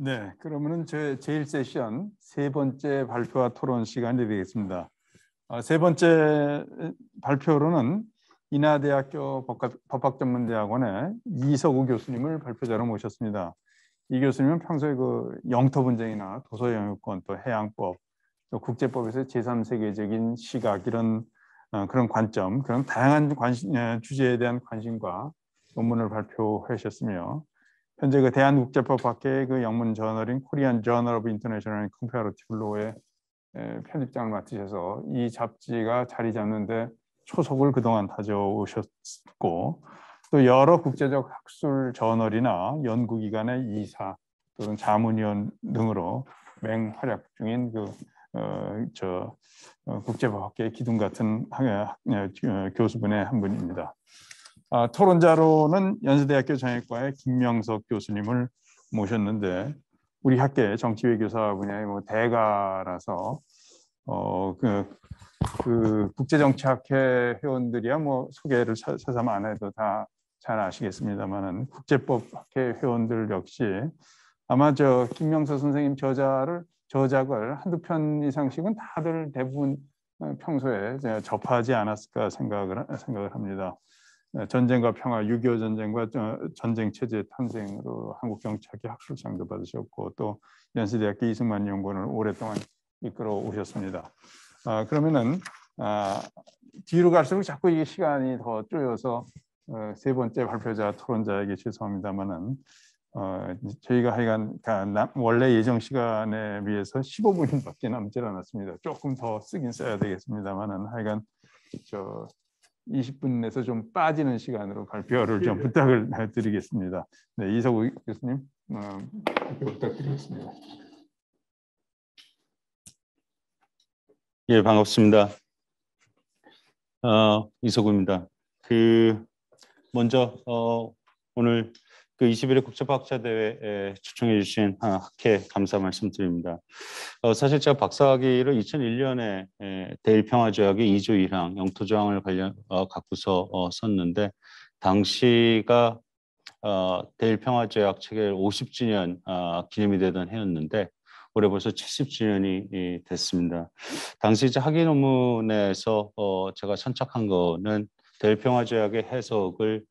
네, 그러면은 제 제일 세션 세 번째 발표와 토론 시간이 되겠습니다. 아, 세 번째 발표로는 인하대학교 법학전문대학원의 이석우 교수님을 발표자로 모셨습니다. 이 교수님은 평소에 그 영토 분쟁이나 도서 영유권 또 해양법 또 국제법에서 제3세계적인 시각 이런 어, 그런 관점 그런 다양한 관심, 어, 주제에 대한 관심과 논문을 발표하셨으며 현재 그 대한국제법 밖에 그 영문 저널인 코리안 저널 오브 인터내셔널 컴페어러티브 로의 편집장을 맡으셔서 이 잡지가 자리 잡는데 초석을 그동안 다져오셨고 또 여러 국제적 학술 저널이나 연구기관의 이사 또는 자문위원 등으로 맹활약 중인 그 어, 저 어, 국제법학계 기둥 같은 학, 학, 학, 어, 교수분의 한 분입니다. 아, 토론자로는 연세대학교 정외과의 김명석 교수님을 모셨는데 우리 학계 정치외교사 분야의 뭐 대가라서 어그 그, 그 국제정치학회 회원들이야 뭐 소개를 찾아서 안 해도 다 잘 아시겠습니다만은 국제법학회 회원들 역시 아마 저김명석 선생님 저자를 저작을 한두 편 이상씩은 다들 대부분 평소에 제가 접하지 않았을까 생각을 생각을 합니다. 어, 전쟁과 평화, 6.25 전쟁과 어, 전쟁 체제 탄생으로 한국 경찰계 학술상도 받으셨고 또 연세대학교 이승만 연구원을 오랫동안 이끌어 오셨습니다. 아, 그러면은 아, 뒤로 갈수록 자꾸 이 시간이 더 쪼여서 어, 세 번째 발표자 토론자에게 죄송합니다만은 어, 저희가 하여간 원래 예정 시간에 비해서 15분밖에 남질 않았습니다. 조금 더 쓰긴 써야 되겠습니다만은 하여간 저 20분에서 좀 빠지는 시간으로 발표를 좀 예. 부탁을 드리겠습니다. 네, 이석우 교수님 어, 부탁드리겠습니다. 예, 반갑습니다. 어, 이석우입니다. 그 먼저 어, 오늘 그 21회 국제박사대회에 초청해 주신 아, 학회 감사 말씀드립니다. 어, 사실 제가 박사학위를 2001년에 대일평화조약의 2조 1항 영토조항을 관련 어, 갖고서 어, 썼는데 당시가 어, 대일평화조약 체결 50주년 어, 기념이 되던 해였는데 올해 벌써 70주년이 됐습니다. 당시 이제 학위 논문에서 어, 제가 선착한 거는 대일평화조약의 해석을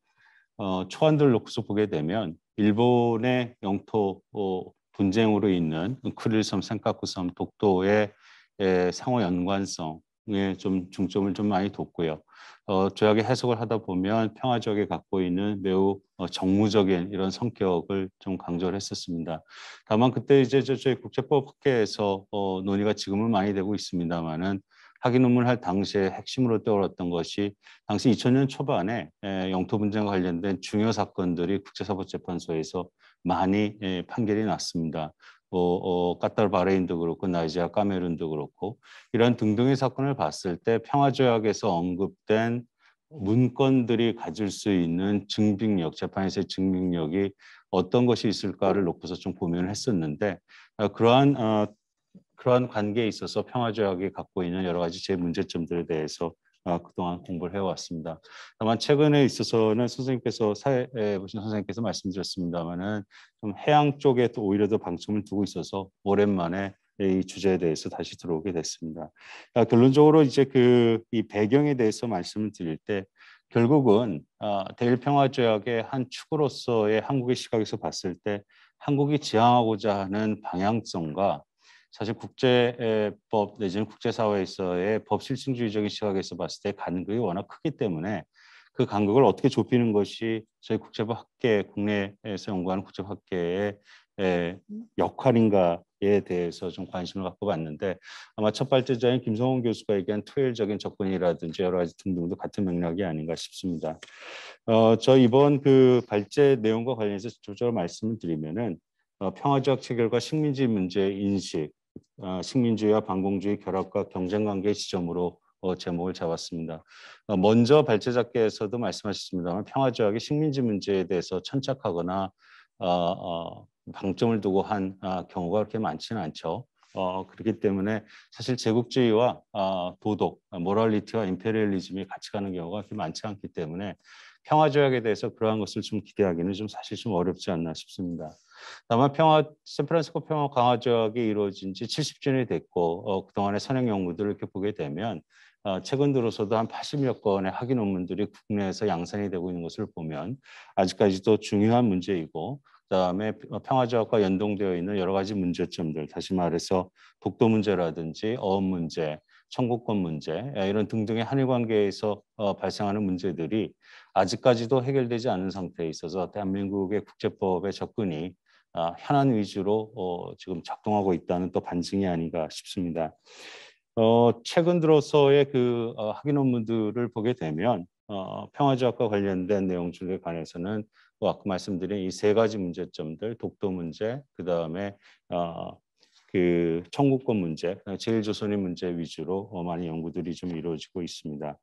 어, 초안들을 놓고서 보게 되면 일본의 영토 어, 분쟁으로 있는 크릴섬, 센카쿠섬, 독도의 에, 상호 연관성에 좀 중점을 좀 많이 뒀고요. 어, 조약의 해석을 하다 보면 평화 적역에 갖고 있는 매우 어, 정무적인 이런 성격을 좀 강조를 했었습니다. 다만 그때 이제 저희 국제법 학회에서 어, 논의가 지금은 많이 되고 있습니다만은 학위 논문을 할 당시에 핵심으로 떠올랐던 것이 당시 2000년 초반에 영토 분쟁과 관련된 중요 사건들이 국제사법재판소에서 많이 판결이 났습니다. 뭐 어, 까타 바레인도 그렇고 나이지아 까메룬도 그렇고 이런 등등의 사건을 봤을 때 평화조약에서 언급된 문건들이 가질 수 있는 증빙력, 재판에서의 증빙력이 어떤 것이 있을까를 놓고서 좀 고민을 했었는데 아, 그러한 어, 그러한 관계에 있어서 평화조약이 갖고 있는 여러 가지 제 문제점들에 대해서 아, 그동안 공부를 해왔습니다. 다만 최근에 있어서는 선생님께서 사회 보신 선생님께서 말씀드렸습니다만은 좀 해양 쪽에 또 오히려 더 방점을 두고 있어서 오랜만에 이 주제에 대해서 다시 들어오게 됐습니다. 아, 결론적으로 이제 그 이 배경에 대해서 말씀을 드릴 때 결국은 아, 대일평화조약의 한 축으로서의 한국의 시각에서 봤을 때 한국이 지향하고자 하는 방향성과 사실 국제법 내지는 국제사회에서의 법실증주의적인 시각에서 봤을 때 간극이 워낙 크기 때문에 그 간극을 어떻게 좁히는 것이 저희 국제법 학계 국내에서 연구하는 국제법 학계의 역할인가에 대해서 좀 관심을 갖고 봤는데 아마 첫 발제자인 김성훈 교수가 얘기한 투일적인 접근이라든지 여러 가지 등등도 같은 맥락이 아닌가 싶습니다. 어, 저 이번 그 발제 내용과 관련해서 조절 말씀을 드리면은 어, 평화적 체결과 식민지 문제 인식 아, 식민주의와 반공주의 결합과 경쟁관계의 지점으로 어, 제목을 잡았습니다. 어, 먼저 발제자께서도 말씀하셨습니다만 평화조약이 식민지 문제에 대해서 천착하거나 어, 방점을 두고 한 아, 경우가 그렇게 많지는 않죠. 어, 그렇기 때문에 사실 제국주의와 어, 도덕, 모랄리티와 임페리얼리즘이 같이 가는 경우가 그렇게 많지 않기 때문에 평화조약에 대해서 그러한 것을 좀 기대하기는 좀 사실 좀 어렵지 않나 싶습니다. 남한 평화 샌프란시스코 평화 강화 조약이 이루어진 지 70주년이 됐고 어, 그동안의 선행 연구들을 이렇게 보게 되면 어, 최근 들어서도 한 80여 건의 학위 논문들이 국내에서 양산이 되고 있는 것을 보면 아직까지도 중요한 문제이고 그다음에 어, 평화조약과 연동되어 있는 여러 가지 문제점들 다시 말해서 독도 문제라든지 어업 문제 청구권 문제 이런 등등의 한일 관계에서 어, 발생하는 문제들이 아직까지도 해결되지 않은 상태에 있어서 대한민국의 국제법의 접근이 아, 현안 위주로 어, 지금 작동하고 있다는 또 반증이 아닌가 싶습니다. 어, 최근 들어서의 그 어, 학위 논문들을 보게 되면 평화지역과 관련된 내용들에 관해서는 뭐 아까 말씀드린 이 세 가지 문제점들, 독도 문제, 그 다음에 그 청구권 문제, 제일조선의 문제 위주로 많이 연구들이 좀 이루어지고 있습니다.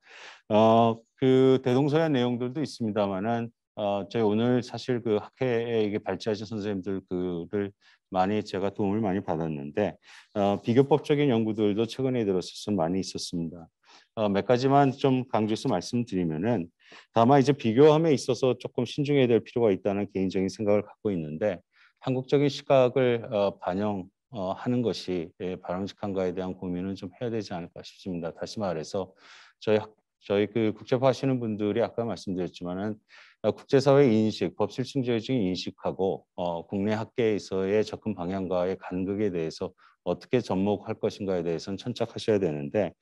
어, 그 대동서의 내용들도 있습니다만은 어, 저희 오늘 사실 그 학회에 이게 발제하신 선생님들 그를 많이 제가 도움을 많이 받았는데 어, 비교법적인 연구들도 최근에 들어서 많이 있었습니다. 어, 몇 가지만 좀 강조해서 말씀드리면은 다만 이제 비교함에 있어서 조금 신중해야 될 필요가 있다는 개인적인 생각을 갖고 있는데 한국적인 시각을 어, 반영 어, 하는 것이 예, 바람직한가에 대한 고민은 좀 해야 되지 않을까 싶습니다. 다시 말해서 저희 저희 그 국제파 하시는 분들이 아까 말씀드렸지만은 어, 국제사회 인식, 법실증제증 인식하고 어, 국내 학계에서의 접근 방향과의 간극에 대해서 어떻게 접목할 것인가에 대해서는 천착하셔야 되는데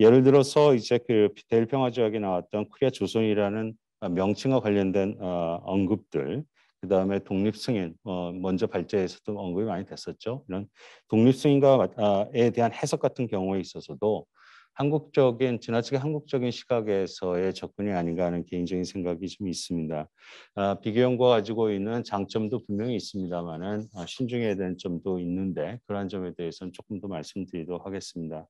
예를 들어서 이제 그 대일평화조약에 나왔던 코리아 조선이라는 어, 명칭과 관련된 어, 언급들 그 다음에 독립승인 어, 먼저 발제에서도 언급이 많이 됐었죠. 이런 독립승인과에 대한 해석 같은 경우에 있어서도 한국적인 지나치게 한국적인 시각에서의 접근이 아닌가 하는 개인적인 생각이 좀 있습니다. 아, 비교형과 가지고 있는 장점도 분명히 있습니다만은 아, 신중해야 되는 점도 있는데 그러한 점에 대해서는 조금 더 말씀드리도록 하겠습니다.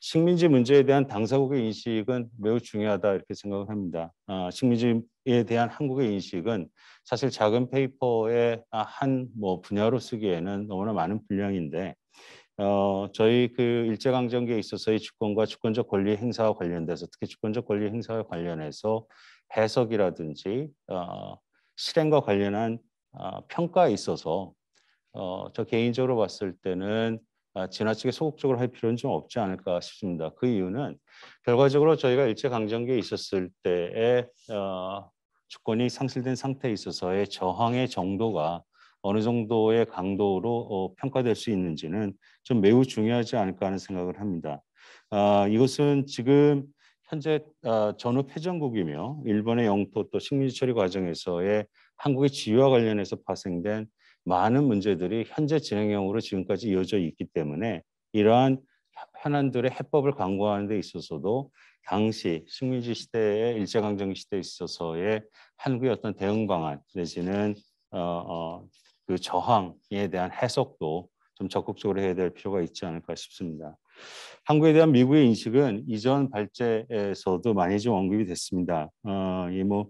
식민지 문제에 대한 당사국의 인식은 매우 중요하다 이렇게 생각을 합니다. 아, 식민지에 대한 한국의 인식은 사실 작은 페이퍼의 한뭐 분야로 쓰기에는 너무나 많은 분량인데 어, 저희 그 일제강점기에 있어서의 주권과 주권적 권리 행사와 관련돼서 특히 주권적 권리 행사와 관련해서 해석이라든지 어, 실행과 관련한 어, 평가에 있어서 어, 저 개인적으로 봤을 때는 아, 지나치게 소극적으로 할 필요는 좀 없지 않을까 싶습니다. 그 이유는 결과적으로 저희가 일제강점기에 있었을 때의 어, 주권이 상실된 상태에 있어서의 저항의 정도가 어느 정도의 강도로 어, 평가될 수 있는지는 좀 매우 중요하지 않을까 하는 생각을 합니다. 아, 이것은 지금 현재 아, 전후 패전국이며 일본의 영토 또 식민지 처리 과정에서의 한국의 지위와 관련해서 파생된 많은 문제들이 현재 진행형으로 지금까지 이어져 있기 때문에 이러한 현안들의 해법을 강구하는 데 있어서도 당시 식민지 시대의 일제강점기 시대에 있어서의 한국의 어떤 대응 방안 내지는 어, 어, 그 저항에 대한 해석도 좀 적극적으로 해야 될 필요가 있지 않을까 싶습니다. 한국에 대한 미국의 인식은 이전 발제에서도 많이 좀 언급이 됐습니다. 어, 이뭐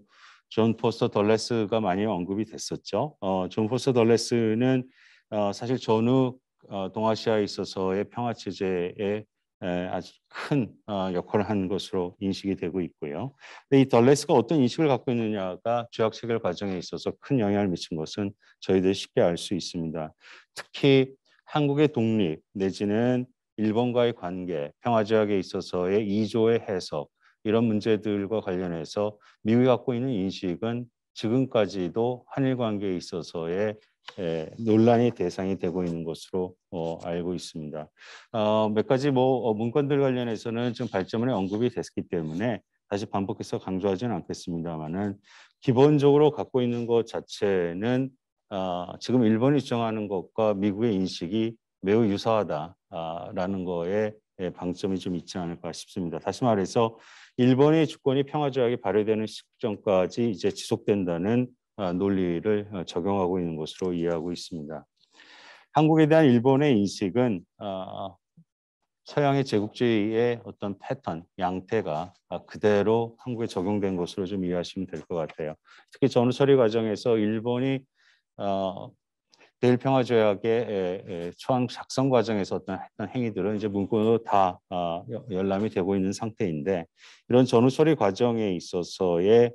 존 포스터 덜레스가 많이 언급이 됐었죠. 어, 존 포스터 덜레스는 어, 사실 전후 어, 동아시아에 있어서의 평화 체제의 아주 큰 어, 역할을 한 것으로 인식이 되고 있고요. 이 덜레스가 어떤 인식을 갖고 있느냐가 죄약 체결 과정에 있어서 큰 영향을 미친 것은 저희들이 쉽게 알 수 있습니다. 특히 한국의 독립 내지는 일본과의 관계, 평화조약에 있어서의 이조의 해석 이런 문제들과 관련해서 미국이 갖고 있는 인식은 지금까지도 한일 관계에 있어서의 예, 논란의 대상이 되고 있는 것으로 어, 알고 있습니다. 어, 몇 가지 뭐 어, 문건들 관련해서는 좀 발전에 언급이 됐기 때문에 다시 반복해서 강조하지는 않겠습니다만은 기본적으로 갖고 있는 것 자체는 어, 지금 일본이 주장하는 것과 미국의 인식이 매우 유사하다라는 거에 예, 방점이 좀 있지 않을까 싶습니다. 다시 말해서 일본의 주권이 평화조약이 발효되는 시점까지 이제 지속된다는 어, 논리를 어, 적용하고 있는 것으로 이해하고 있습니다. 한국에 대한 일본의 인식은 어, 서양의 제국주의의 어떤 패턴, 양태가 그대로 한국에 적용된 것으로 좀 이해하시면 될 것 같아요. 특히 전후 처리 과정에서 일본이 대일 평화 조약의 초안 작성 과정에서 어떤 했던 행위들은 이제 문건으로 다 열람이 되고 있는 상태인데 이런 전후 처리 과정에 있어서의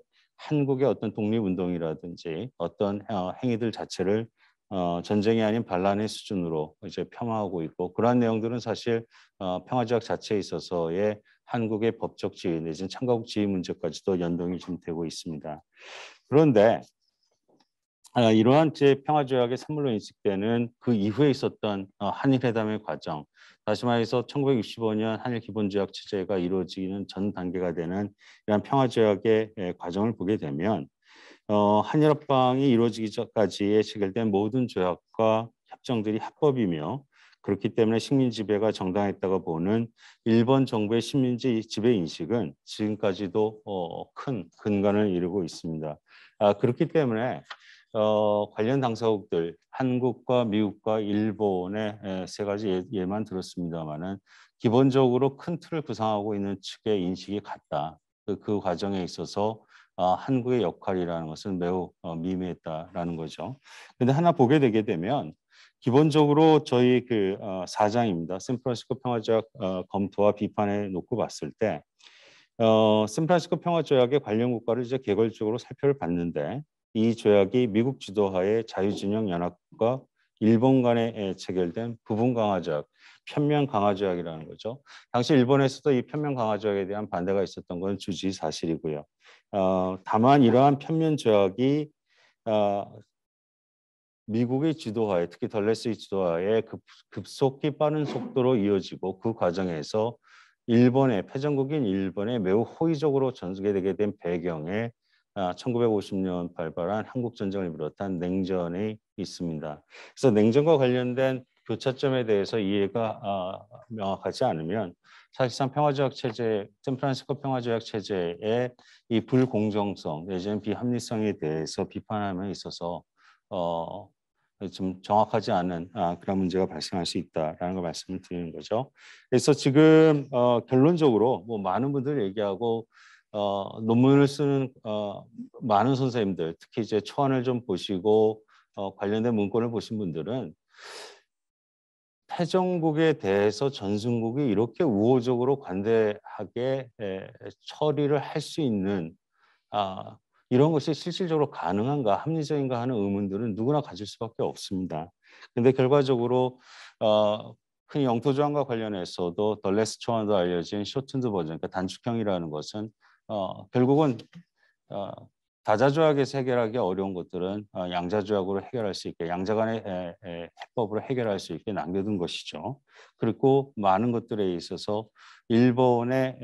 한국의 어떤 독립운동이라든지 어떤 어, 행위들 자체를 어, 전쟁이 아닌 반란의 수준으로 이제 폄하하고 있고 그러한 내용들은 사실 어, 평화조약 자체에 있어서의 한국의 법적 지위 내지는 참가국 지위 문제까지도 연동이 좀 되고 있습니다. 그런데 아, 이러한 제 평화조약의 산물로 인식되는 그 이후에 있었던 어, 한일회담의 과정 다시 말해서 1965년 한일 기본조약 체제가 이루어지는 전 단계가 되는 이러한 평화조약의 예, 과정을 보게 되면 어, 한일합방이 이루어지기 전까지에 체결된 모든 조약과 협정들이 합법이며 그렇기 때문에 식민 지배가 정당했다고 보는 일본 정부의 식민지 지배 인식은 지금까지도 어, 큰 근간을 이루고 있습니다. 아, 그렇기 때문에 어, 관련 당사국들 한국과 미국과 일본의 에, 세 가지 예, 예만 들었습니다만은 기본적으로 큰 틀을 구상하고 있는 측의 인식이 같다. 그, 그 과정에 있어서 어, 한국의 역할이라는 것은 매우 어, 미미했다라는 거죠. 근데 하나 보게 되게 되면 기본적으로 저희 그 어, 사장입니다. 샌프란시스코 평화조약 어, 검토와 비판에 놓고 봤을 때 어, 샌프란시스코 평화조약의 관련 국가를 이제 개괄적으로 살펴 봤는데 이 조약이 미국 지도하에 자유진영 연합과 일본 간에 체결된 부분 강화 조약, 편면 강화 조약이라는 거죠. 당시 일본에서도 이 편면 강화 조약에 대한 반대가 있었던 건 주지 사실이고요. 어, 다만 이러한 편면 조약이 어, 미국의 지도하에 특히 덜레스의 지도하에 급, 급속히 빠른 속도로 이어지고 그 과정에서 일본의 패전국인 일본에 매우 호의적으로 전개되게 된 배경에 1950년 아, 발발한 한국 전쟁을 비롯한 냉전이 있습니다. 그래서 냉전과 관련된 교차점에 그 대해서 이해가 아, 명확하지 않으면 사실상 평화조약 체제, 샌프란시스코 평화조약 체제의 이 불공정성, 내지는 비합리성에 대해서 비판함에 있어서 어, 좀 정확하지 않은 아, 그런 문제가 발생할 수 있다라는 걸 말씀을 드리는 거죠. 그래서 지금 어, 결론적으로 뭐 많은 분들 얘기하고 어, 논문을 쓰는 어, 많은 선생님들, 특히 이제 초안을 좀 보시고 어, 관련된 문건을 보신 분들은 태정국에 대해서 전승국이 이렇게 우호적으로 관대하게 에, 처리를 할 수 있는 아, 이런 것이 실질적으로 가능한가 합리적인가 하는 의문들은 누구나 가질 수밖에 없습니다. 근데 결과적으로 어, 큰 영토조항과 관련해서도 덜레스 초안도 알려진 쇼튼드 버전, 그러니까 단축형이라는 것은 어, 결국은 어, 다자조약에 해결하기 어려운 것들은 어, 양자조약으로 해결할 수 있게 양자간의 해법으로 해결할 수 있게 남겨둔 것이죠. 그리고 많은 것들에 있어서 일본의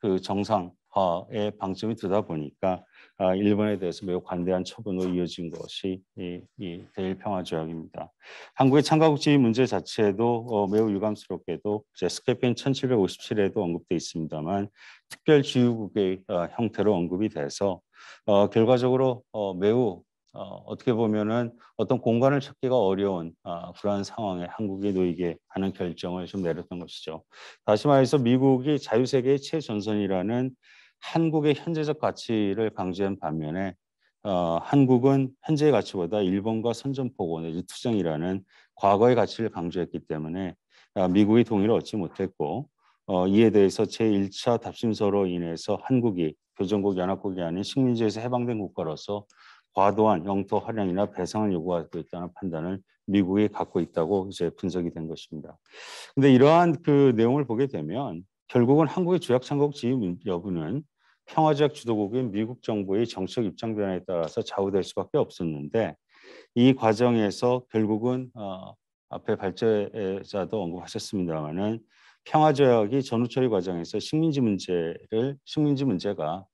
그 정상화의 방점이 두다 보니까 아, 일본에 대해서 매우 관대한 처분으로 이어진 것이 이, 이 대일 평화 조약입니다. 한국의 참가국 지 문제 자체도 어, 매우 유감스럽게도 스케펜 1757에도 언급돼 있습니다만 특별 지휘국의 어, 형태로 언급이 돼서 어, 결과적으로 어, 매우 어, 어떻게 보면은 어떤 공간을 찾기가 어려운 아, 불안 상황에 한국이 놓이게 하는 결정을 좀 내렸던 것이죠. 다시 말해서 미국이 자유세계의 최전선이라는 한국의 현재적 가치를 강조한 반면에 어, 한국은 현재의 가치보다 일본과 선전포고 내지 투쟁이라는 과거의 가치를 강조했기 때문에 어, 미국의 동의를 얻지 못했고 어, 이에 대해서 제1차 답심서로 인해서 한국이 교정국 연합국이 아닌 식민지에서 해방된 국가로서 과도한 영토 활용이나 배상을 요구하고 있다는 판단을 미국이 갖고 있다고 이제 분석이 된 것입니다. 근데 이러한 그 내용을 보게 되면 결국은 한국의 조약창국 지위 여부는 평화적 주도국의 미국 정부의 정책 입장 변화에 따라서 좌우될 수밖에 없었는데 이 과정에서 결국은 어, 앞에 발제자도 언급하셨습니다마는 평화 조약이 전후 처리 과정에서 식민지 문제를 식민지 문제가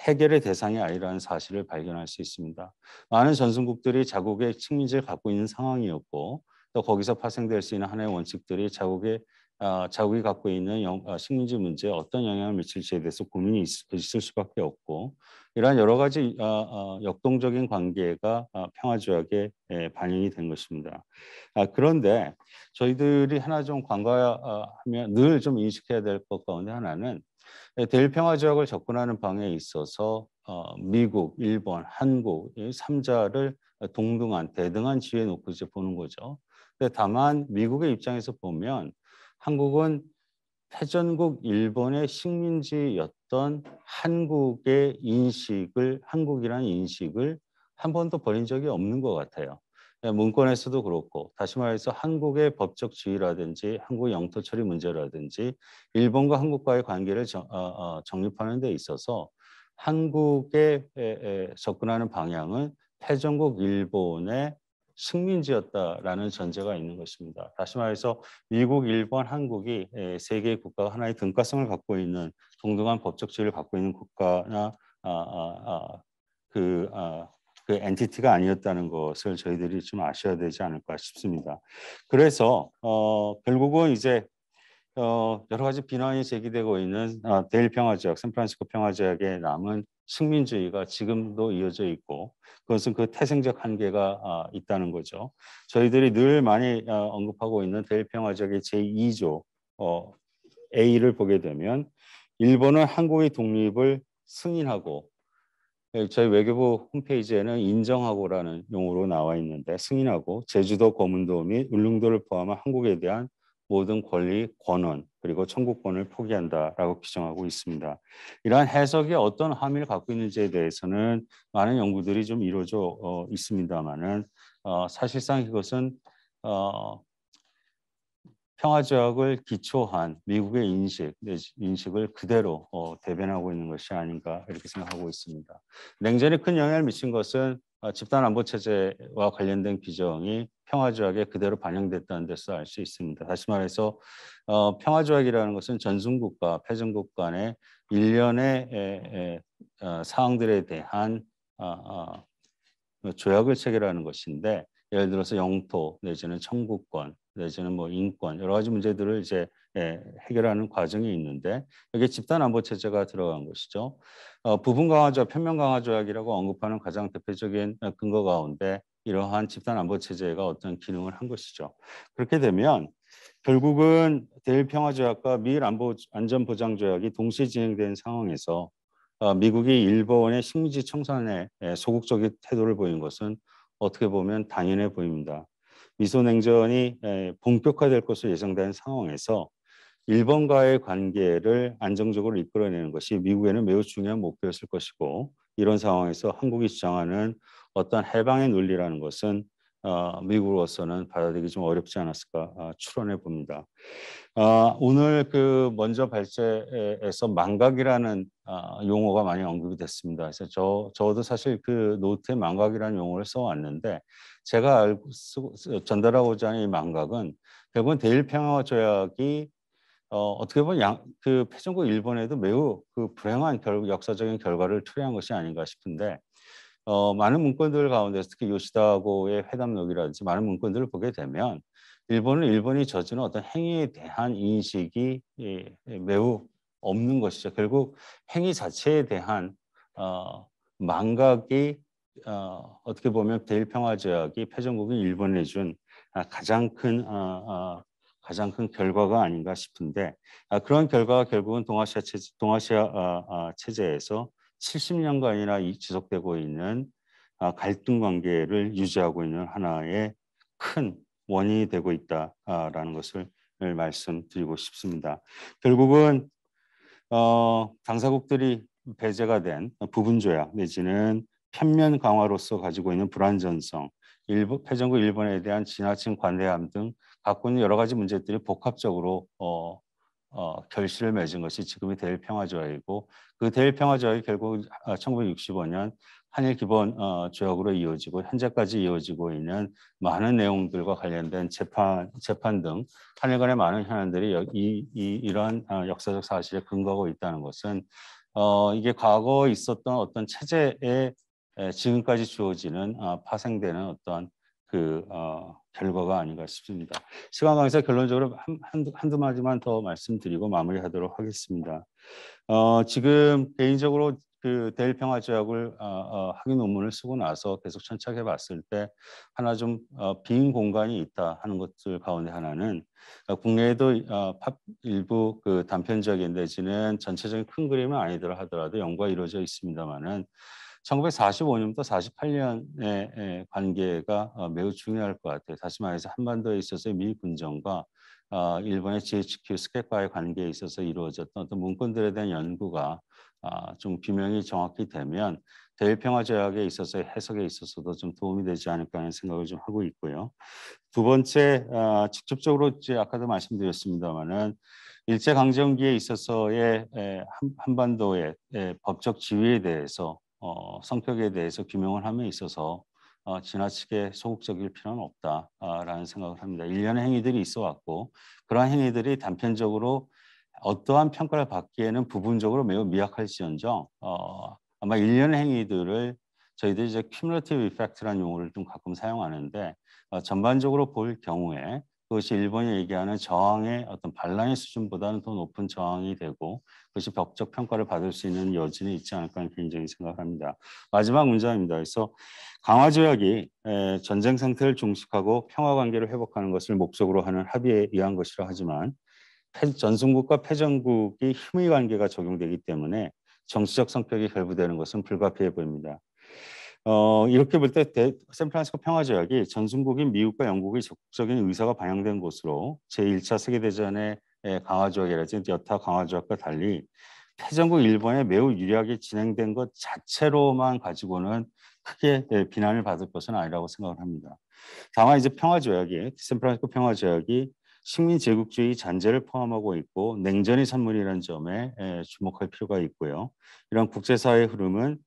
해결의 대상이 아니라는 사실을 발견할 수 있습니다. 많은 전승국들이 자국의 식민지를 갖고 있는 상황이었고 또 거기서 파생될 수 있는 하나의 원칙들이 자국의 어, 자국이 갖고 있는 어, 식민지 문제에 어떤 영향을 미칠지에 대해서 고민이 있, 을 수밖에 없고 이러한 여러 가지 어, 역동적인 관계가 평화조약에 예, 반영이 된 것입니다. 아, 그런데 저희들이 하나 좀 관과하면 늘 좀 인식해야 될 것 가운데 하나는 예, 대일 평화조약을 접근하는 방에 있어서 미국, 일본, 한국 삼자를 동등한 대등한 지위에 놓고 이제 보는 거죠. 다만 미국의 입장에서 보면 한국은 패전국 일본의 식민지였던 한국의 인식을 한국이라는 인식을 한 번도 버린 적이 없는 것 같아요. 예, 문건에서도 그렇고 다시 말해서 한국의 법적 지위라든지 한국 영토 처리 문제라든지 일본과 한국과의 관계를 정, 어, 어 정립하는 데 있어서 한국에 에, 에, 접근하는 방향은 패전국 일본의 식민지였다라는 전제가 있는 것입니다. 다시 말해서 미국, 일본, 한국이 예, 세계 국가 하나의 등가성을 갖고 있는 동등한 법적 지위를 갖고 있는 국가나 아, 아, 아, 그, 아, 그 엔티티가 아니었다는 것을 저희들이 좀 아셔야 되지 않을까 싶습니다. 그래서 어, 결국은 이제 어, 여러 가지 비난이 제기되고 있는 아, 데일 평화 지역, 샌프란시스코 평화지역에 남은 식민주의가 지금도 이어져 있고 그것은 그 태생적 한계가 아, 있다는 거죠. 저희들이 늘 많이 아, 언급하고 있는 데일 평화지역의 제2조 어, A를 보게 되면 일본은 한국의 독립을 승인하고 예, 저희 외교부 홈페이지에는 인정하고라는 용어로 나와 있는데 승인하고 제주도, 거문도 및 울릉도를 포함한 한국에 대한 모든 권리, 권한 그리고 청구권을 포기한다라고 규정하고 있습니다. 이러한 해석이 어떤 함의를 갖고 있는지에 대해서는 많은 연구들이 좀 이루어져 어, 있습니다만은 어, 사실상 이것은 어, 평화조약을 기초한 미국의 인식, 인식을 그대로 어, 대변하고 있는 것이 아닌가 이렇게 생각하고 있습니다. 냉전에 큰 영향을 미친 것은 어, 집단 안보 체제와 관련된 규정이 평화조약에 그대로 반영됐다는 데서 알 수 있습니다. 다시 말해서 어, 평화조약이라는 것은 전승국과 패전국 간의 일련의 에, 에, 어, 사항들에 대한 어, 어, 조약을 체결하는 것인데 예를 들어서 영토 내지는 청구권 내지는 뭐 인권 여러 가지 문제들을 이제 예, 해결하는 과정이 있는데 여기 집단 안보 체제가 들어간 것이죠. 어, 부분 강화 조약, 편면 강화 조약이라고 언급하는 가장 대표적인 어, 근거 가운데 이러한 집단 안보 체제가 어떤 기능을 한 것이죠. 그렇게 되면 결국은 대일 평화 조약과 미일 안보 안전 보장 조약이 동시에 진행된 상황에서 어, 미국이 일본의 식민지 청산에 소극적인 태도를 보인 것은 어떻게 보면 당연해 보입니다. 미소 냉전이 본격화될 것으로 예상된 상황에서 일본과의 관계를 안정적으로 이끌어내는 것이 미국에는 매우 중요한 목표였을 것이고 이런 상황에서 한국이 주장하는 어떤 해방의 논리라는 것은 어, 미국으로서는 받아들이기 좀 어렵지 않았을까 어, 추론해 봅니다. 어, 오늘 그 먼저 발제에서 망각이라는 용어가 많이 언급이 됐습니다. 그래서 저 저도 사실 그 노트에 망각이라는 용어를 써왔는데 제가 알고 쓰고, 전달하고자 하는 이 망각은 결국은 대일평화 조약이 어, 어떻게 보면 양, 그 패전국 일본에도 매우 그 불행한 결, 역사적인 결과를 초래한 것이 아닌가 싶은데 어, 많은 문건들 가운데서 특히 요시다고의 회담록이라든지 많은 문건들을 보게 되면 일본은 일본이 저지른 어떤 행위에 대한 인식이 예, 예 매우 없는 것이죠. 결국 행위 자체에 대한 어, 망각이 어, 어떻게 보면 대일평화조약이 패전국인 일본에 준 아, 가장 큰 어, 어, 가장 큰 결과가 아닌가 싶은데 아, 그런 결과가 결국은 동아시아 체제, 동아시아 어, 어, 체제에서 70년간이나 지속되고 있는 아, 갈등 관계를 유지하고 있는 하나의 큰 원인이 되고 있다라는 것을 말씀드리고 싶습니다. 결국은 어, 당사국들이 배제가 된 부분 조약 내지는 편면 강화로서 가지고 있는 불안전성, 일본, 패전국 일본에 대한 지나친 관대함 등 갖고 있는 여러 가지 문제들이 복합적으로 어, 어, 결실을 맺은 것이 지금이 대 평화조약이고 그 대일 평화 조약이 결국 1965년 아, 한일 기본 조약으로 어, 이어지고 현재까지 이어지고 있는 많은 내용들과 관련된 재판 재판 등 한일 간의 많은 현안들이 이, 이 이러한 어, 역사적 사실에 근거하고 있다는 것은 어, 이게 과거 있었던 어떤 체제에 지금까지 주어지는 어, 파생되는 어떤 그 어, 결과가 아닌가 싶습니다. 시간 강사 결론적으로 한, 한두, 한두 마디만 더 말씀드리고 마무리하도록 하겠습니다. 어, 지금 개인적으로 그 대일 평화 조약을 어, 어, 학위 논문을 쓰고 나서 계속 천착해 봤을 때 하나 좀빈 어, 공간이 있다 하는 것들 가운데 하나는 그 국내에도 어, 팝 일부 그 단편적인 내지는 전체적인 큰 그림은 아니더라 더라도 연구가 이루어져 있습니다만은 1945년부터 48년의 관계가 어, 매우 중요할 것 같아요. 다시 말해서 한반도에 있어서 의미 군정과 어, 일본의 GHQ 스케과의 관계에 있어서 이루어졌던 어떤 문건들에 대한 연구가 아, 좀 규명이 정확히 되면 대일평화조약에 있어서 해석에 있어서도 좀 도움이 되지 않을까 하는 생각을 좀 하고 있고요. 두 번째, 아, 직접적으로 이제 아까도 말씀드렸습니다마는 일제강점기에 있어서의 한반도의 법적 지위에 대해서 어, 성격에 대해서 규명을 함에 있어서 어, 지나치게 소극적일 필요는 없다라는 아, 생각을 합니다. 일련의 행위들이 있어 왔고 그러한 행위들이 단편적으로 어떠한 평가를 받기에는 부분적으로 매우 미약할지언정 어, 아마 일련의 행위들을 저희들이 이제 cumulative effect라는 용어를 좀 가끔 사용하는데 어, 전반적으로 볼 경우에 그것이 일본이 얘기하는 저항의 어떤 반란의 수준보다는 더 높은 저항이 되고 그것이 벽적 평가를 받을 수 있는 여지는 있지 않을까 굉장히 생각합니다. 마지막 문장입니다. 그래서 강화 조약이 전쟁 상태를 종식하고 평화 관계를 회복하는 것을 목적으로 하는 합의에 의한 것이라 하지만 전승국과 패전국이 힘의 관계가 적용되기 때문에 정치적 성격이 결부되는 것은 불가피해 보입니다. 어, 이렇게 볼 때 샌프란시스코 평화조약이 전승국인 미국과 영국의 적극적인 의사가 반영된 것으로 제1차 세계대전의 강화조약이라든지 여타 강화조약과 달리 패전국 일본에 매우 유리하게 진행된 것 자체로만 가지고는 크게 비난을 받을 것은 아니라고 생각을 합니다. 다만 이제 평화조약이 샌프란시스코 평화조약이 식민 제국주의 잔재를 포함하고 있고 냉전의 산물이라는 점에 주목할 필요가 있고요. 이런 국제사회의 흐름은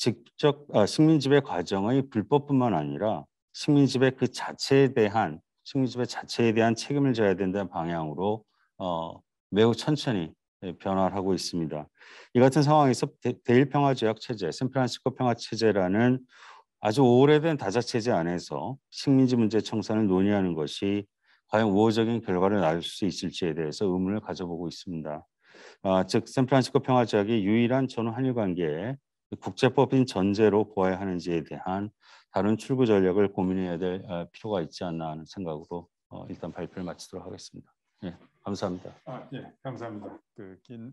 직접 아, 식민지배 과정의 불법뿐만 아니라 식민지배 그 자체에 대한 식민지배 자체에 대한 책임을 져야 된다는 방향으로 어, 매우 천천히 예, 변화를 하고 있습니다. 이 같은 상황에서 대일 평화 조약 체제, 샌프란시스코 평화 체제라는 아주 오래된 다자 체제 안에서 식민지 문제 청산을 논의하는 것이 과연 우호적인 결과를 낳을 수 있을지에 대해서 의문을 가져보고 있습니다. 아, 즉 샌프란시스코 평화 조약이 유일한 전 한일 관계에 국제법인 전제로 보아야 하는지에 대한 다른 출구 전략을 고민해야 될 어, 필요가 있지 않나 하는 생각으로 어, 일단 발표를 마치도록 하겠습니다. 예, 감사합니다. 아, 예, 감사합니다. 그긴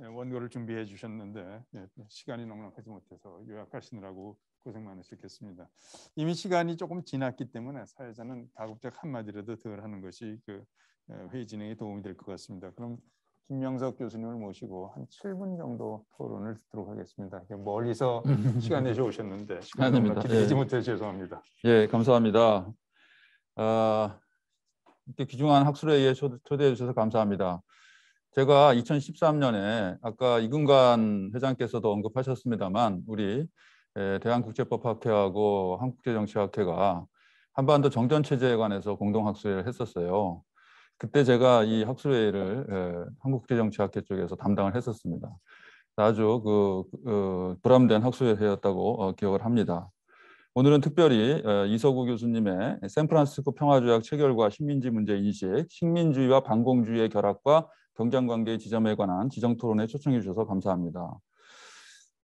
예, 원고를 준비해 주셨는데 예, 시간이 넉넉하지 못해서 요약하시느라고 고생 많으셨겠습니다. 이미 시간이 조금 지났기 때문에 사회자는 다국적 한마디라도 덜 하는 것이 그 예, 회의 진행에 도움이 될 것 같습니다. 그럼 김명석 교수님을 모시고 한 7분 정도 토론을 듣도록 하겠습니다. 멀리서 시간 내셔 오셨는데 시간 아닙니다. 길지 예. 못해 죄송합니다. 예, 감사합니다. 아, 이렇게 귀중한 학술에 의해 초대해 주셔서 감사합니다. 제가 2013년에 아까 이근관 회장께서도 언급하셨습니다만 우리 예, 대한국제법학회하고 한국제정치학회가 한반도 정전체제에 관해서 공동학술을 했었어요. 그때 제가 이 학술회의를 예, 한국국제정치학회 쪽에서 담당을 했었습니다. 아주 그, 그 보람된 어, 학술회였다고 어, 기억을 합니다. 오늘은 특별히 어, 이서구 교수님의 샌프란시스코 평화조약 체결과 식민지 문제 인식, 식민주의와 반공주의의 결합과 경쟁관계의 지점에 관한 지정토론에 초청해 주셔서 감사합니다.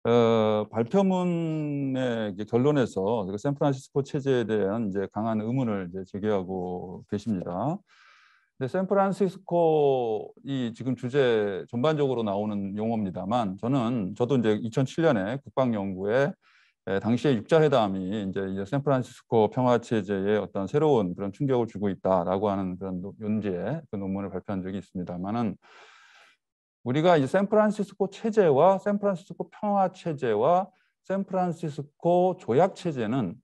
어, 발표문의 결론에서 샌프란시스코 체제에 대한 이제 강한 의문을 이제 제기하고 계십니다. 근 네, 샌프란시스코 이 지금 주제 전반적으로 나오는 용어입니다만 저는 저도 이제 2007년에 국방연구에 당시에 육자회담이 이제 샌프란시스코 평화체제에 어떤 새로운 그런 충격을 주고 있다라고 하는 그런 논지의 그 논문을 발표한 적이 있습니다만은 우리가 이제 샌프란시스코 체제와 샌프란시스코 평화체제와 샌프란시스코 조약체제는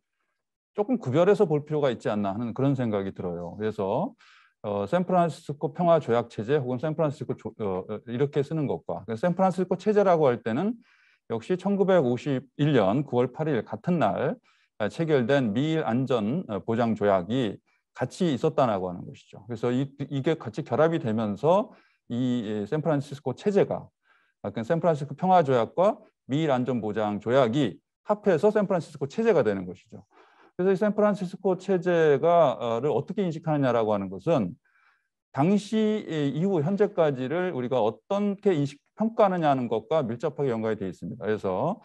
조금 구별해서 볼 필요가 있지 않나 하는 그런 생각이 들어요. 그래서 어, 샌프란시스코 평화 조약 체제 혹은 샌프란시스코 조, 어, 어 이렇게 쓰는 것과 그러니까 샌프란시스코 체제라고 할 때는 역시 1951년 9월 8일 같은 날 아, 체결된 미일 안전 어, 보장 조약이 같이 있었다라고 하는 것이죠. 그래서 이, 이게 같이 결합이 되면서 이 예, 샌프란시스코 체제가 그니까 샌프란시스코 평화 조약과 미일 안전 보장 조약이 합해서 샌프란시스코 체제가 되는 것이죠. 그래서 이 샌프란시스코 체제가를 어떻게 인식하느냐라고 하는 것은 당시 이후 현재까지를 우리가 어떻게 인식 평가하느냐 는 것과 밀접하게 연관이 되어 있습니다. 그래서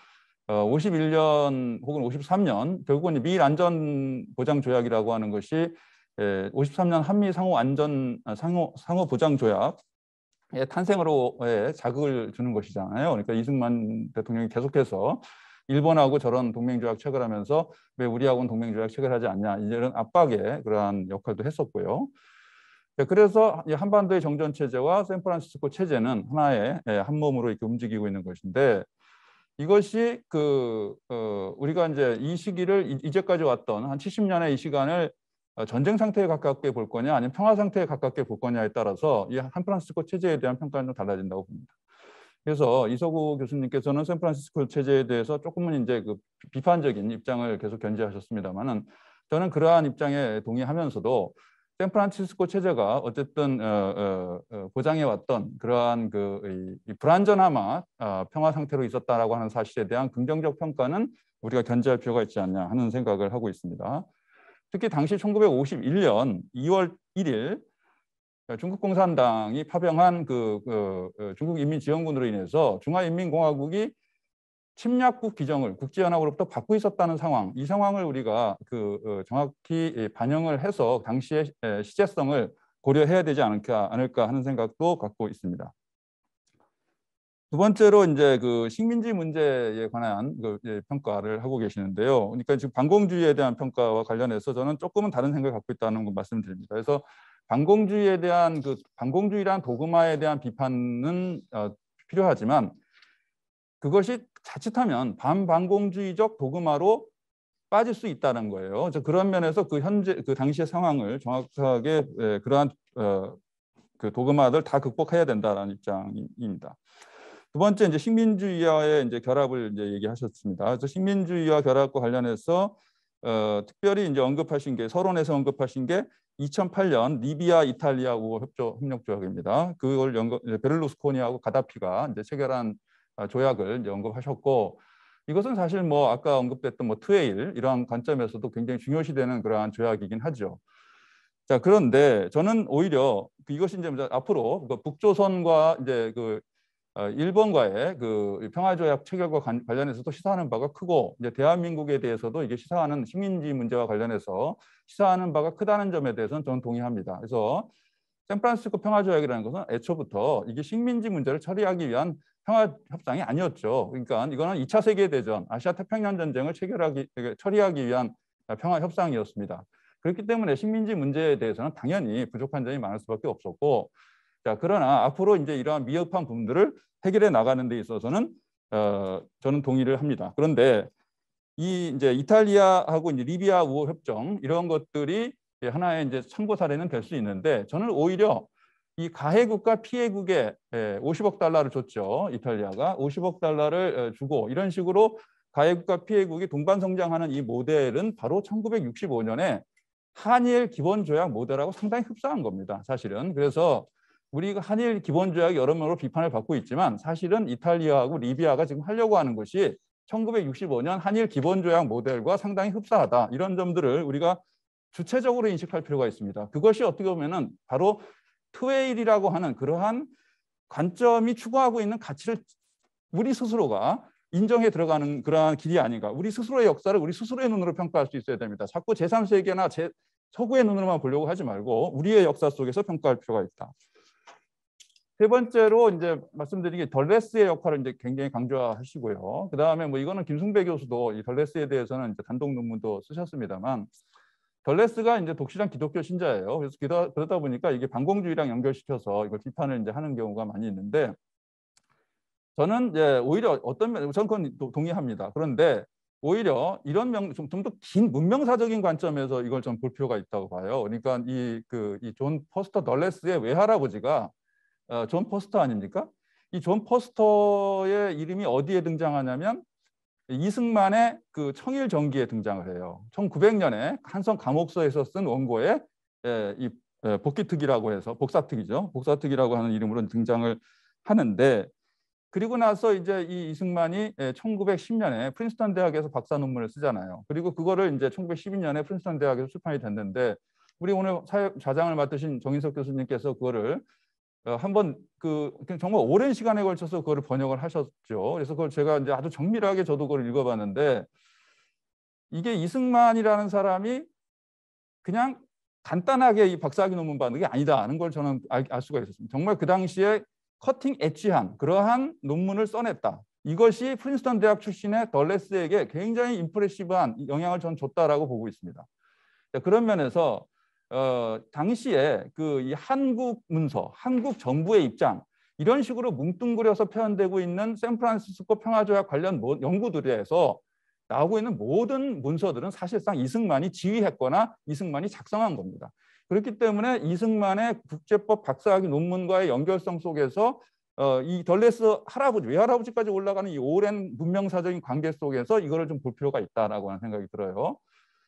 51년 어, 혹은 53년 결국은 미일 안전 보장 조약이라고 하는 것이 53년 예, 한미 상호 안전 아, 상호 상호 보장 조약의 탄생으로의 자극을 주는 것이잖아요. 그러니까 이승만 대통령이 계속해서 일본하고 저런 동맹조약 체결하면서 왜 우리하고는 동맹조약 체결하지 않냐 이런 압박의 그러한 역할도 했었고요. 예, 그래서 한반도의 정전 체제와 샌프란시스코 체제는 하나의 예, 한 몸으로 이렇게 움직이고 있는 것인데 이것이 그 어, 우리가 이제 이 시기를 이제까지 왔던 한 70년의 이 시간을 어, 전쟁 상태에 가깝게 볼 거냐 아니면 평화 상태에 가깝게 볼 거냐에 따라서 이 한프란시스코 체제에 대한 평가는 좀 달라진다고 봅니다. 그래서 이서구 교수님께서는 샌프란시스코 체제에 대해서 조금은 이제 그 비판적인 입장을 계속 견지하셨습니다만은 저는 그러한 입장에 동의하면서도 샌프란시스코 체제가 어쨌든 어, 어, 어 보장해왔던 그러한 그 이, 불안전함아 아, 평화 상태로 있었다라고 하는 사실에 대한 긍정적 평가는 우리가 견제할 필요가 있지 않냐 하는 생각을 하고 있습니다. 특히 당시 1951년 2월 1일 그러니까 중국 공산당이 파병한 그, 그 어, 중국 인민 지원군으로 인해서 중화인민공화국이 침략국 규정을 국제연합으로부터 받고 있었다는 상황, 이 상황을 우리가 그 어, 정확히 예, 반영을 해서 당시의 시제성을 고려해야 되지 않을까, 않을까 하는 생각도 갖고 있습니다. 두 번째로 이제 그 식민지 문제에 관한 그 예, 평가를 하고 계시는데요. 그러니까 지금 반공주의에 대한 평가와 관련해서 저는 조금은 다른 생각을 갖고 있다는 걸 말씀드립니다. 그래서 반공주의에 대한 그 반공주의란 도그마에 대한 비판은 어, 필요하지만 그것이 자칫하면 반반공주의적 도그마로 빠질 수 있다는 거예요. 그래서 그런 면에서 그 현재 그 당시의 상황을 정확하게 예, 그러한 어, 그 도그마들 다 극복해야 된다라는 입장입니다. 두 번째 이제 식민주의와의 이제 결합을 이제 얘기하셨습니다. 그래서 식민주의와 결합과 관련해서 어, 특별히 이제 언급하신 게 서론에서 언급하신 게 2008년 리비아 이탈리아하고 협조 협력 조약입니다. 그걸 연거, 베를루스코니하고 가다피가 이제 체결한 아, 조약을 이제 언급하셨고 이것은 사실 뭐 아까 언급됐던 뭐 트웨일 이러한 관점에서도 굉장히 중요시되는 그러한 조약이긴 하죠. 자 그런데 저는 오히려 이것이 이제 앞으로 그 북조선과 이제 그 어, 일본과의 그 평화조약 체결과 관련해서도 시사하는 바가 크고 이제 대한민국에 대해서도 이게 시사하는 식민지 문제와 관련해서 시사하는 바가 크다는 점에 대해서는 저는 동의합니다. 그래서 샌프란시스코 평화조약이라는 것은 애초부터 이게 식민지 문제를 처리하기 위한 평화 협상이 아니었죠. 그러니까 이거는 2차 세계 대전, 아시아 태평양 전쟁을 체결하기 처리하기 위한 평화 협상이었습니다. 그렇기 때문에 식민지 문제에 대해서는 당연히 부족한 점이 많을 수밖에 없었고 자, 그러나 앞으로 이제 이러한 미흡한 부분들을 해결해 나가는 데 있어서는 어, 저는 동의를 합니다. 그런데 이 이제 이탈리아하고 이제 리비아 우호 협정 이런 것들이 하나의 이제 참고 사례는 될 수 있는데 저는 오히려 이 가해국과 피해국에 50억 예, 달러를 줬죠. 이탈리아가 50억 달러를 어, 주고 이런 식으로 가해국과 피해국이 동반 성장하는 이 모델은 바로 1965년에 한일 기본 조약 모델하고 상당히 흡사한 겁니다. 사실은. 그래서 우리 한일 기본조약 여러명으로 비판을 받고 있지만 사실은 이탈리아하고 리비아가 지금 하려고 하는 것이 1965년 한일 기본조약 모델과 상당히 흡사하다. 이런 점들을 우리가 주체적으로 인식할 필요가 있습니다. 그것이 어떻게 보면은 바로 트웨일이라고 하는 그러한 관점이 추구하고 있는 가치를 우리 스스로가 인정해 들어가는 그러한 길이 아닌가. 우리 스스로의 역사를 우리 스스로의 눈으로 평가할 수 있어야 됩니다. 자꾸 제3세계나 제 서구의 눈으로만 보려고 하지 말고 우리의 역사 속에서 평가할 필요가 있다. 세 번째로 이제 말씀드린 게 덜레스의 역할을 이제 굉장히 강조하시고요. 그 다음에 뭐 이거는 김승배 교수도 이 덜레스에 대해서는 이제 단독 논문도 쓰셨습니다만 덜레스가 이제 독실한 기독교 신자예요. 그래서 기도, 그러다 보니까 이게 반공주의랑 연결시켜서 이걸 비판을 이제 하는 경우가 많이 있는데 저는 이제 오히려 어떤 면, 전 그건 동의합니다. 그런데 오히려 이런 명, 좀 더 긴 문명사적인 관점에서 이걸 좀 볼 필요가 있다고 봐요. 그러니까 이 그 이 존 포스터 덜레스의 외할아버지가 어, 존 포스터 아닙니까? 이 존 포스터의 이름이 어디에 등장하냐면 이승만의 그 청일 전기에 등장을 해요. 1900년에 한성 감옥소에서 쓴 원고에 예, 이 예, 복귀특이라고 해서 복사특이죠. 복사특이라고 하는 이름으로 등장을 하는데 그리고 나서 이제 이 이승만이 1910년에 예, 프린스턴 대학에서 박사 논문을 쓰잖아요. 그리고 그거를 이제 1912년에 프린스턴 대학에서 출판이 됐는데 우리 오늘 사회 좌장을 맡으신 정인석 교수님께서 그거를 어, 한번 그, 그 정말 오랜 시간에 걸쳐서 그걸 번역을 하셨죠. 그래서 그걸 제가 이제 아주 정밀하게 저도 그걸 읽어봤는데 이게 이승만이라는 사람이 그냥 간단하게 이 박사학위 논문 받는 게 아니다 하는 걸 저는 아, 알, 수가 있었습니다. 정말 그 당시에 커팅 엣지한 그러한 논문을 써냈다. 이것이 프린스턴 대학 출신의 덜레스에게 굉장히 임프레시브한 영향을 전 줬다라고 보고 있습니다. 그런 면에서 어, 당시에 그 이 한국 문서, 한국 정부의 입장 이런 식으로 뭉뚱그려서 표현되고 있는 샌프란시스코 평화조약 관련 연구들에서 나오고 있는 모든 문서들은 사실상 이승만이 지휘했거나 이승만이 작성한 겁니다. 그렇기 때문에 이승만의 국제법 박사학위 논문과의 연결성 속에서 어, 이 덜레스 할아버지, 외할아버지까지 올라가는 이 오랜 문명사적인 관계 속에서 이거를 좀 볼 필요가 있다라고 하는 생각이 들어요.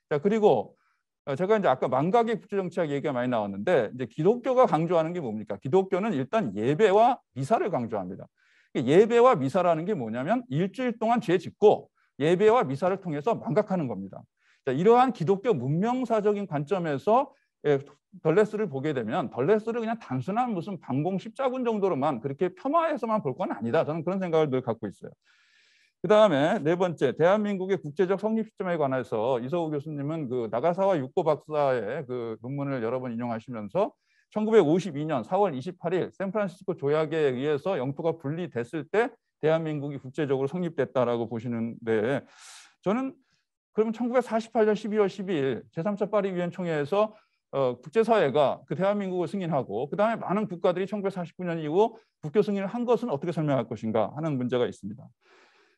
자, 그리고 어, 제가 이제 아까 망각의 국제정치학 얘기가 많이 나왔는데 이제 기독교가 강조하는 게 뭡니까? 기독교는 일단 예배와 미사를 강조합니다. 예배와 미사라는 게 뭐냐면 일주일 동안 죄 짓고 예배와 미사를 통해서 망각하는 겁니다. 자, 이러한 기독교 문명사적인 관점에서 예, 덜레스를 보게 되면 덜레스를 그냥 단순한 무슨 방공 십자군 정도로만 그렇게 폄하해서만 볼 건 아니다. 저는 그런 생각을 늘 갖고 있어요. 그 다음에 네 번째, 대한민국의 국제적 성립 시점에 관해서 이서우 교수님은 그 나가사와 육고 박사의 그 논문을 여러 번 인용하시면서 1952년 4월 28일 샌프란시스코 조약에 의해서 영토가 분리됐을 때 대한민국이 국제적으로 성립됐다라고 보시는데 저는 그러면 1948년 12월 12일 제3차 파리 위원 총회에서 어, 국제사회가 그 대한민국을 승인하고 그 다음에 많은 국가들이 1949년 이후 국교 승인을 한 것은 어떻게 설명할 것인가 하는 문제가 있습니다.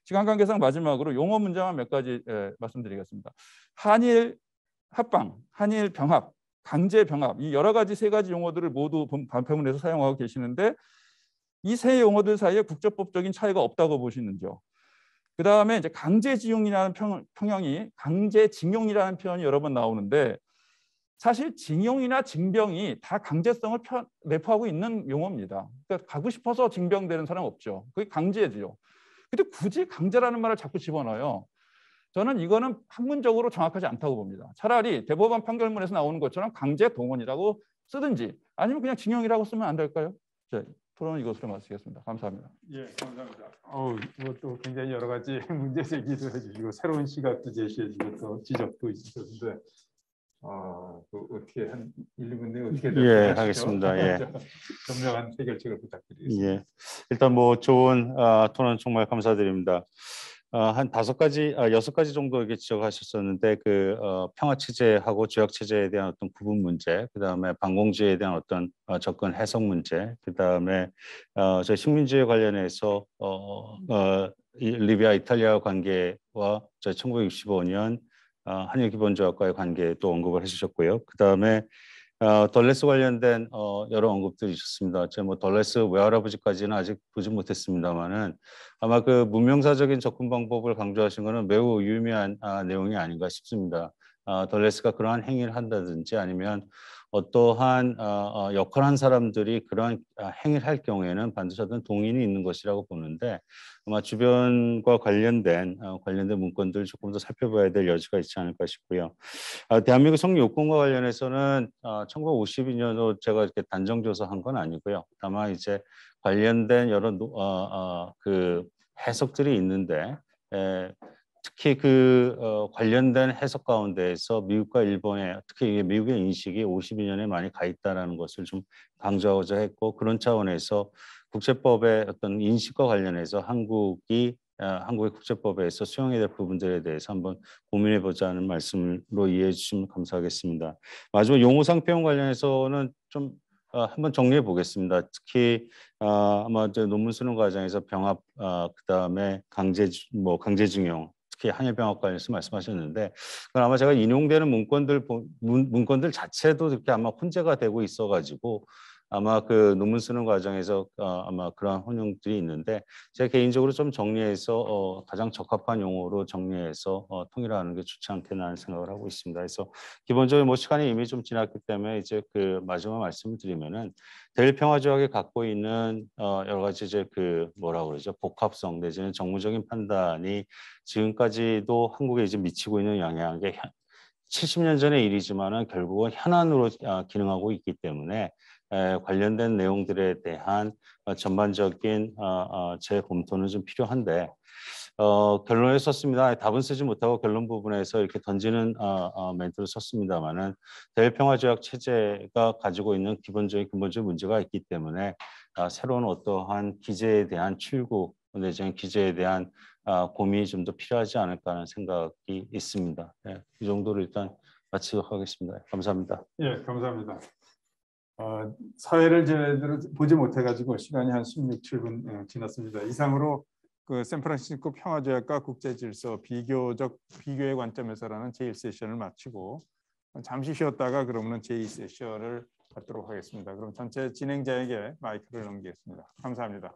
시간 관계상 마지막으로 용어 문장만 몇 가지 예, 말씀드리겠습니다. 한일 합방, 한일 병합, 강제 병합 이 여러 가지 세 가지 용어들을 모두 반표문에서 사용하고 계시는데 이 세 용어들 사이에 국제법적인 차이가 없다고 보시는지요. 그 다음에 이제 강제징용이라는 평, 형이 강제징용이라는 표현이 여러 번 나오는데 사실 징용이나 징병이 다 강제성을 편, 내포하고 있는 용어입니다. 그러니까 가고 싶어서 징병되는 사람 없죠. 그게 강제지요. 근데 굳이 강제라는 말을 자꾸 집어넣어요. 저는 이거는 학문적으로 정확하지 않다고 봅니다. 차라리 대법원 판결문에서 나오는 것처럼 강제 동원이라고 쓰든지 아니면 그냥 징용이라고 쓰면 안 될까요? 네, 토론은 이것으로 마치겠습니다. 감사합니다. 예, 감사합니다. 어우, 뭐또 굉장히 여러 가지 문제 제기도 해주시고 새로운 시각도 제시해주고 또 지적도 있으셨는데 어, 그 어떻게 한 1, 2분 내에 어떻게 예, 하겠습니다. 예. 정명한 해결책을 부탁드리니다 예. 일단 뭐 좋은 아, 토론 정말 감사드립니다. 아, 한 다섯 가지, 아, 여섯 가지 정도 이렇게 지적하셨었는데 그 어, 평화 체제하고 조약 체제에 대한 어떤 구분 문제, 그 다음에 반공지에 대한 어떤 어, 접근 해석 문제, 그 다음에 어, 저 식민지에 관련해서 어, 어, 리비아 이탈리아 관계와 저 1965년 어, 한일 기본조약과의 관계도 언급을 해주셨고요. 그 다음에 어, 덜레스 관련된 어, 여러 언급들이 있었습니다. 제가 뭐 덜레스 외할아버지까지는 아직 보지 못했습니다만은 아마 그 문명사적인 접근 방법을 강조하신 것은 매우 유의미한 아, 내용이 아닌가 싶습니다. 아, 덜레스가 그러한 행위를 한다든지 아니면 어떠한 어, 어, 역할한 사람들이 그러한 아, 행위를 할 경우에는 반드시 어떤 동인이 있는 것이라고 보는데 아마 주변과 관련된 어, 관련된 문건들 조금 더 살펴봐야 될 여지가 있지 않을까 싶고요. 아, 대한민국 성립 요건과 관련해서는 1 9 5 2년도 제가 이렇게 단정 조사한 건 아니고요. 다만 이제 관련된 여러 그 해석들이 있는데 에, 특히 그 어, 관련된 해석 가운데에서 미국과 일본의 특히 미국의 인식이 52년에 많이 가 있다라는 것을 좀 강조하고자 했고 그런 차원에서 국제법의 어떤 인식과 관련해서 한국이 어, 한국의 국제법에서 수용해야 될 부분들에 대해서 한번 고민해 보자는 말씀으로 이해해 주시면 감사하겠습니다. 마지막 용호상 표현 관련해서는 좀 어, 한번 정리해 보겠습니다. 특히 어, 아마 논문 쓰는 과정에서 병합 그다음에 강제 뭐 강제징용 특히 항해병학관에서 말씀하셨는데 그 아마 제가 인용되는 문건들 문건들 자체도 그렇게 아마 혼재가 되고 있어가지고 아마 그 논문 쓰는 과정에서 어, 아마 그러한 혼용들이 있는데 제가 개인적으로 좀 정리해서 어, 가장 적합한 용어로 정리해서 어, 통일하는게 좋지 않겠나 는 생각을 하고 있습니다. 그래서 기본적으로 뭐 시간이 이미 좀 지났기 때문에 이제 그 마지막 말씀을 드리면은 대일 평화 조약이 갖고 있는 여러 가지 이제 그 뭐라고 그러죠 복합성 내지는 정무적인 판단이 지금까지도 한국에 이제 미치고 있는 영향이 70년 전의 일이지만은 결국은 현안으로 아, 기능하고 있기 때문에 관련된 내용들에 대한 어, 전반적인 어, 어, 재검토는 좀 필요한데 어, 결론을 썼습니다. 답은 쓰지 못하고 결론 부분에서 이렇게 던지는 어, 어, 멘트를 썼습니다만은 대외평화조약 체제가 가지고 있는 기본적인 근본적인 문제가 있기 때문에 아, 새로운 어떠한 기제에 대한 출구 내지는 기제에 대한 아, 고민이 좀 더 필요하지 않을까 하는 생각이 있습니다. 네, 이 정도로 일단 마치도록 하겠습니다. 감사합니다. 예, 감사합니다. 어, 사회를 제대로 보지 못해가지고 시간이 한 16, 7분 예, 지났습니다. 이상으로 그 샌프란시스코 평화조약과 국제질서 비교적 비교의 관점에서라는 제1세션을 마치고 잠시 쉬었다가 그러면은 제2세션을 갖도록 하겠습니다. 그럼 전체 진행자에게 마이크를 넘기겠습니다. 감사합니다.